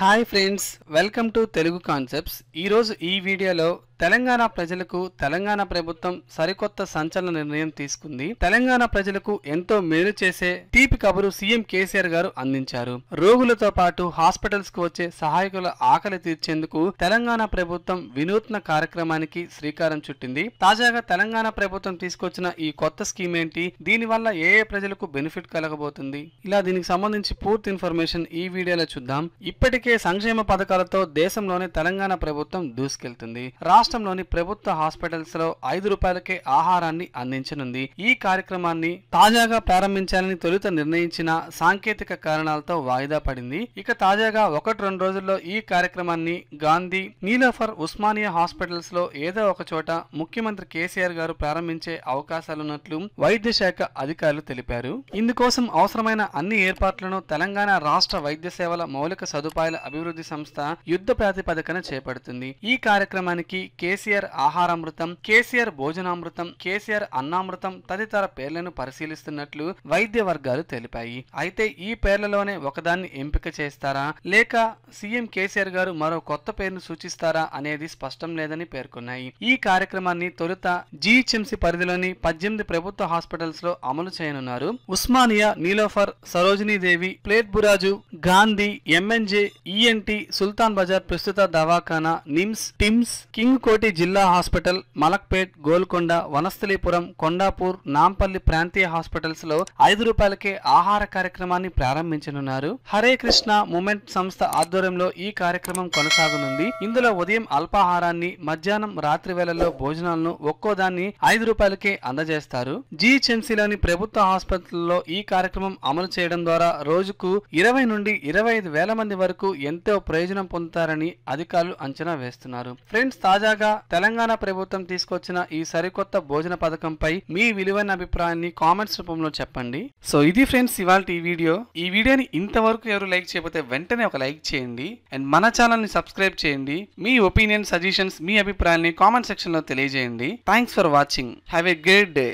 hi friends welcome to Telugu concepts ఈరోజు ఈ వీడియోలో తెలంగాణ ప్రజలకు తెలంగాణ ప్రభుత్వం సరికొత్త సంచలన నిర్ణయం తీసుకుంది తెలంగాణ ప్రజలకు ఎంతో మేలు చేసే తీపి కబురు సీఎం కేసీఆర్ గారు అందించారు రోగులతో పాటు హాస్పిటల్స్ కు వచ్చే సహాయకుల ఆకలి తీర్చేందుకు తెలంగాణ ప్రభుత్వం వినూత్న కార్యక్రమానికి శ్రీకారం చుట్టింది తాజాగా తెలంగాణ ప్రభుత్వం తీసుకొచ్చిన ఈ కొత్త స్కీమ్ ఏంటి దీనివల్ల ఏ ఏ ప్రజలకు బెనిఫిట్ కలగబోతుంది ఇలా దీనికి సంబంధించి పూర్తి ఇన్ఫర్మేషన్ ఈ వీడియోలో చూద్దాం ఇప్పటికే సంక్షేమ పథకాలతో దేశంలోనే తెలంగాణ ప్రభుత్వం దూసుకెళ్తుంది రాష్ట్ర రాష్ట్రంలోని ప్రభుత్వ హాస్పిటల్స్ లో ఐదు రూపాయలకే ఆహారాన్ని అందించనుంది ఈ కార్యక్రమాన్ని తాజాగా ప్రారంభించాలని తొలుత నిర్ణయించిన సాంకేతిక కారణాలతో వాయిదా పడింది ఇక తాజాగా ఒకటి రెండు రోజుల్లో ఈ కార్యక్రమాన్ని గాంధీ నీలఫర్ ఉస్మానియా హాస్పిటల్స్ లో ఏదో ఒక చోట ముఖ్యమంత్రి కేసీఆర్ గారు ప్రారంభించే అవకాశాలున్నట్లు వైద్య శాఖ అధికారులు తెలిపారు ఇందుకోసం అవసరమైన అన్ని ఏర్పాట్లను తెలంగాణ రాష్ట్ర వైద్య సేవల మౌలిక సదుపాయాల అభివృద్ధి సంస్థ యుద్ధ ప్రాతిపదికన చేపడుతుంది ఈ కార్యక్రమానికి కేసీఆర్ ఆహారామృతం కేసీఆర్ భోజనామృతం కేసీఆర్ అన్నామృతం తదితర పేర్లను పరిశీలిస్తున్నట్లు వైద్య వర్గాలు తెలిపాయి అయితే ఈ పేర్లలోనే ఒకదాన్ని ఎంపిక చేస్తారా లేక సీఎం కేసీఆర్ గారు మరో కొత్త పేరును సూచిస్తారా అనేది స్పష్టం లేదని పేర్కొన్నాయి ఈ కార్యక్రమాన్ని తొలుత జీహెచ్ఎంసీ పరిధిలోని పద్దెనిమిది ప్రభుత్వ హాస్పిటల్స్ లో అమలు చేయనున్నారు ఉస్మానియా నీలోఫర్ సరోజినీదేవి ప్లేట్ బురాజు గాంధీ ఎంఎన్జే ఈఎన్టీ సుల్తాన్ బజార్ ప్రస్తుత దవాఖానా నిమ్స్ టిమ్స్ కింగ్ పులికోటి జిల్లా హాస్పిటల్ మలక్పేట్ గోల్కొండ వనస్థలీపురం కొండాపూర్ నాంపల్లి ప్రాంతీయ హాస్పిటల్స్ లో ఐదు రూపాయలకే ఆహార కార్యక్రమాన్ని ప్రారంభించనున్నారు హరే కృష్ణ మూమెంట్ సంస్థ ఆధ్వర్యంలో ఈ కార్యక్రమం కొనసాగనుంది ఇందులో ఉదయం అల్పాహారాన్ని మధ్యాహ్నం రాత్రి వేళల్లో భోజనాలను ఒక్కో దాన్ని ఐదు రూపాయలకే అందజేస్తారు జీహెచ్ఎంసీలోని ప్రభుత్వ హాస్పిటల్లో ఈ కార్యక్రమం అమలు చేయడం ద్వారా రోజుకు ఇరవై నుండి ఇరవై ఐదు వేల మంది వరకు ఎంతో ప్రయోజనం పొందుతారని అధికారులు అంచనా వేస్తున్నారు ఫ్రెండ్స్ తాజాగా తాజాగా తెలంగాణ ప్రభుత్వం తీసుకొచ్చిన ఈ సరికొత్త భోజన పథకంపై మీ విలువైన అభిప్రాయాన్ని కామెంట్స్ రూపంలో చెప్పండి సో ఇది ఫ్రెండ్స్ ఇవాళ ఈ వీడియో ఈ వీడియోని ఇంతవరకు ఎవరు లైక్ చేయకపోతే వెంటనే ఒక లైక్ చేయండి అండ్ మన ని సబ్స్క్రైబ్ చేయండి మీ ఒపీనియన్ సజెషన్స్ మీ అభిప్రాయాన్ని కామెంట్ లో తెలియజేయండి thanks for watching have a great day